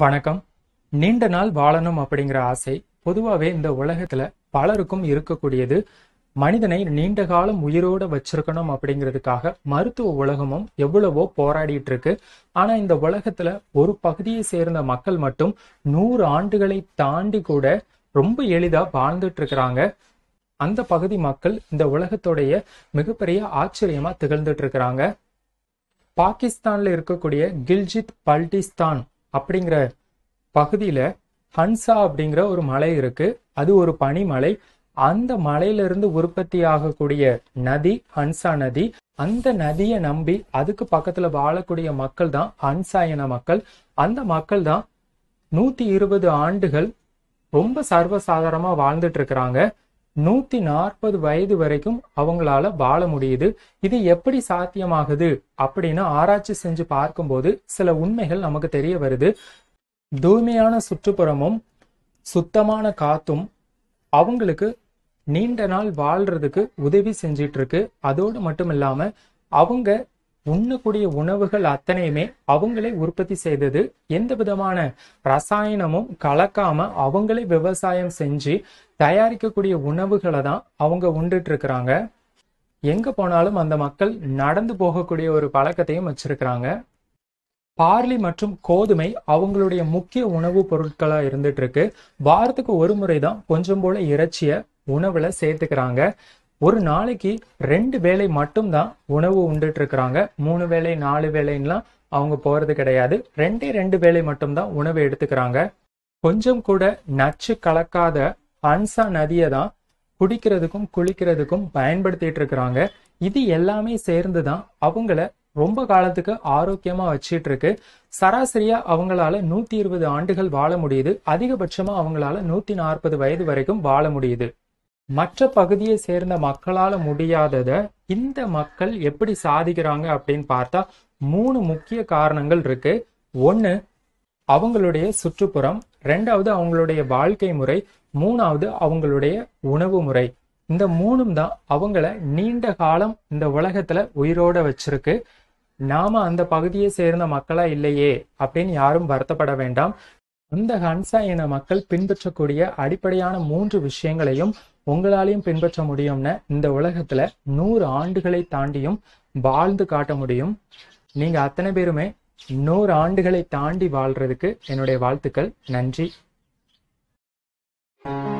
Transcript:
வணக்கம் நீண்ட நாள் வாழணும் அப்படிங்கிற ஆசை பொதுவாகவே இந்த உலகத்துல பலருக்கும் இருக்கக்கூடியது மனிதனை நீண்ட காலம் உயிரோட வச்சிருக்கணும் அப்படிங்கிறதுக்காக மருத்துவ உலகமும் எவ்வளவோ போராடிட்டு இருக்கு ஆனா இந்த உலகத்துல ஒரு பகுதியை சேர்ந்த மக்கள் மட்டும் நூறு ஆண்டுகளை தாண்டி கூட ரொம்ப எளிதா வாழ்ந்துட்டு இருக்கிறாங்க அந்த பகுதி மக்கள் இந்த உலகத்துடைய மிகப்பெரிய ஆச்சரியமா திகழ்ந்துட்டு இருக்கிறாங்க பாகிஸ்தான்ல இருக்கக்கூடிய கில்ஜித் பல்டிஸ்தான் அப்படிங்கிற பகுதியில் ஹன்சா அப்படிங்கிற ஒரு மலை இருக்கு அது ஒரு பனிமலை அந்த மலையிலிருந்து உற்பத்தி ஆகக்கூடிய நதி ஹன்சா நதி அந்த நதியை நம்பி அதுக்கு பக்கத்துல வாழக்கூடிய மக்கள் தான் ஹன்சா என மக்கள் அந்த மக்கள் தான் நூத்தி இருபது ஆண்டுகள் ரொம்ப சர்வசாதாரமா வாழ்ந்துட்டு இருக்கிறாங்க நூத்தி நாற்பது வயது வரைக்கும் அவங்களால வாழ முடியுது இது எப்படி சாத்தியமாகுது அப்படின்னு ஆராய்ச்சி செஞ்சு பார்க்கும்போது சில உண்மைகள் நமக்கு தெரிய வருது தூய்மையான சுற்றுப்புறமும் சுத்தமான காத்தும் அவங்களுக்கு நீண்ட நாள் வாழ்றதுக்கு உதவி செஞ்சிட்டு இருக்கு அதோடு மட்டும் இல்லாம அவங்க உண்ணக்கூடிய உணவுகள் அத்தனையுமே அவங்களே உற்பத்தி செய்தது எந்த விதமான ரசாயனமும் கலக்காம அவங்களே விவசாயம் செஞ்சு தயாரிக்கக்கூடிய உணவுகளை தான் அவங்க உண்டுட்டு இருக்கிறாங்க எங்க போனாலும் அந்த மக்கள் நடந்து போகக்கூடிய ஒரு பழக்கத்தையும் வச்சிருக்கிறாங்க பார்லி மற்றும் கோதுமை அவங்களுடைய முக்கிய உணவுப் பொருட்களா இருந்துட்டு இருக்கு வாரத்துக்கு ஒரு முறை தான் கொஞ்சம் போல இறைச்சிய உணவுல சேர்த்துக்கிறாங்க ஒரு நாளைக்கு ரெண்டு வேலை மட்டும்தான் உணவு உண்டுட்டு இருக்கிறாங்க மூணு வேலை நாலு வேலைன்னா அவங்க போறது கிடையாது ரெண்டே ரெண்டு வேலை மட்டும்தான் உணவு எடுத்துக்கிறாங்க கொஞ்சம் கூட நச்சு கலக்காத அன்சா நதியை தான் குடிக்கிறதுக்கும் குளிக்கிறதுக்கும் பயன்படுத்திட்டு இருக்கிறாங்க இது எல்லாமே சேர்ந்து தான் அவங்கள ரொம்ப காலத்துக்கு ஆரோக்கியமா வச்சிட்டு இருக்கு சராசரியா அவங்களால நூத்தி இருபது ஆண்டுகள் வாழ முடியுது அதிகபட்சமா அவங்களால நூத்தி நாற்பது வயது வரைக்கும் வாழ முடியுது மற்ற பகுதியை சேர்ந்த மக்களால் முடியாததை இந்த மக்கள் எப்படி சாதிக்கிறாங்க அப்படின்னு பார்த்தா மூணு முக்கிய காரணங்கள் இருக்கு ஒன்னு அவங்களுடைய சுற்றுப்புறம் ரெண்டாவது அவங்களுடைய வாழ்க்கை முறை மூணாவது அவங்களுடைய உணவு முறை இந்த மூணும் தான் அவங்கள நீண்ட காலம் இந்த உலகத்துல உயிரோட வச்சிருக்கு நாம அந்த பகுதியை சேர்ந்த மக்களா இல்லையே அப்படின்னு யாரும் வருத்தப்பட வேண்டாம் அந்த ஹன்சா இன மக்கள் பின்பற்றக்கூடிய அடிப்படையான மூன்று விஷயங்களையும் உங்களாலையும் பின்பற்ற முடியும்னு இந்த உலகத்துல நூறு ஆண்டுகளை தாண்டியும் வாழ்ந்து காட்ட முடியும் நீங்க அத்தனை பேருமே நூறு ஆண்டுகளை தாண்டி வாழ்றதுக்கு என்னுடைய வாழ்த்துக்கள் நன்றி thank you